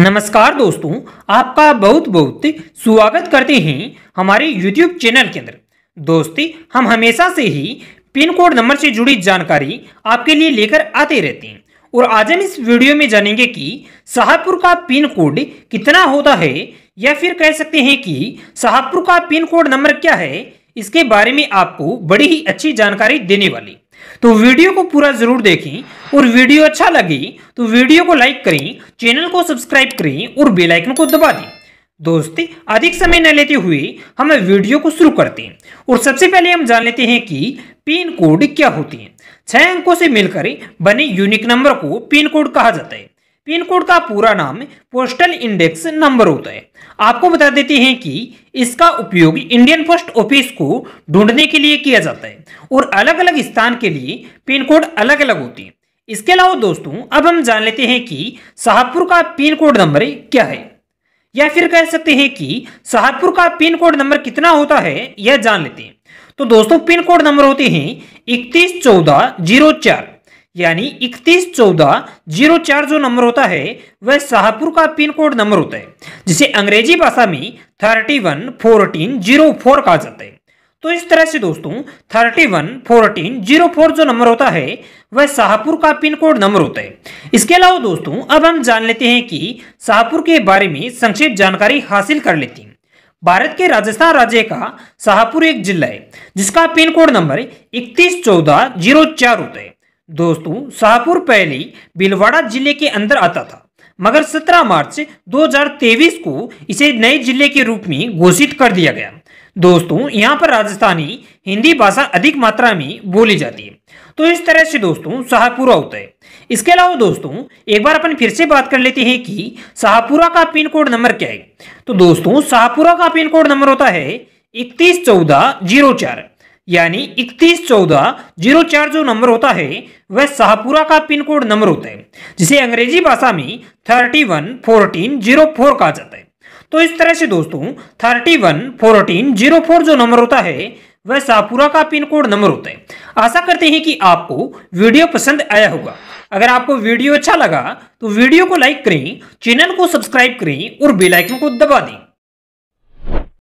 नमस्कार दोस्तों आपका बहुत बहुत स्वागत करते हैं हमारे YouTube चैनल के अंदर दोस्ती हम हमेशा से ही पिन कोड नंबर से जुड़ी जानकारी आपके लिए लेकर आते रहते हैं और आज हम इस वीडियो में जानेंगे कि शाहपुर का पिन कोड कितना होता है या फिर कह सकते हैं कि शाहपुर का पिन कोड नंबर क्या है इसके बारे में आपको बड़ी ही अच्छी जानकारी देने वाली तो वीडियो को पूरा जरूर देखें और वीडियो अच्छा लगे तो वीडियो को लाइक करें चैनल को सब्सक्राइब करें और बेल आइकन को दबा दें दोस्त अधिक समय न लेते हुए हम वीडियो को शुरू करते हैं और सबसे पहले हम जान लेते हैं कि पिन कोड क्या होती है छह अंकों से मिलकर बने यूनिक नंबर को पिन कोड कहा जाता है पिन कोड का पूरा नाम पोस्टल इंडेक्स नंबर होता है आपको बता देते हैं कि इसका उपयोग इंडियन पोस्ट ऑफिस को ढूंढने के लिए किया जाता है और अलग अलग स्थान के लिए पिन कोड अलग अलग होती है इसके अलावा दोस्तों अब हम जान लेते हैं कि शाहपुर का पिन कोड नंबर क्या है या फिर कह सकते हैं कि शाहपुर का पिन कोड नंबर कितना होता है यह जान लेते हैं तो दोस्तों पिन कोड नंबर होते हैं इकतीस चौदह जीरो चार यानी इकतीस चौदह जीरो चार जो नंबर होता है वह शाहपुर का पिन कोड नंबर होता है जिसे अंग्रेजी भाषा में thirty one fourteen zero four कहा जाता है तो इस तरह से दोस्तों thirty one fourteen zero four जो नंबर होता है वह शाहपुर का पिन कोड नंबर होता है इसके अलावा दोस्तों अब हम जान लेते हैं कि शाहपुर के बारे में संक्षिप्त जानकारी हासिल कर लेते हैं भारत के राजस्थान राज्य का शाहपुर एक जिला है जिसका पिन कोड नंबर इकतीस चौदह जीरो चार होता है दोस्तों शाहपुर पहले बिलवाड़ा जिले के अंदर आता था मगर 17 मार्च 2023 को इसे नए जिले के रूप में घोषित कर दिया गया दोस्तों यहाँ पर राजस्थानी हिंदी भाषा अधिक मात्रा में बोली जाती है तो इस तरह से दोस्तों शाहपुरा होता है इसके अलावा दोस्तों एक बार अपन फिर से बात कर लेते हैं कि शाहपुरा का पिन कोड नंबर क्या है तो दोस्तों शाहपुरा का पिन कोड नंबर होता है इकतीस चौदह जीरो चार यानी इकतीस चौदह जीरो चार जो नंबर होता है वह शाहपुरा का पिन कोड नंबर होता है जिसे अंग्रेजी भाषा में thirty one fourteen zero four कहा जाता है तो इस तरह से दोस्तों thirty one fourteen zero four जो नंबर होता है वह शाहपुरा का पिन कोड नंबर होता है आशा करते हैं कि आपको वीडियो पसंद आया होगा अगर आपको वीडियो अच्छा लगा तो वीडियो को लाइक करें चैनल को सब्सक्राइब करें और बेल आइकन को दबा दें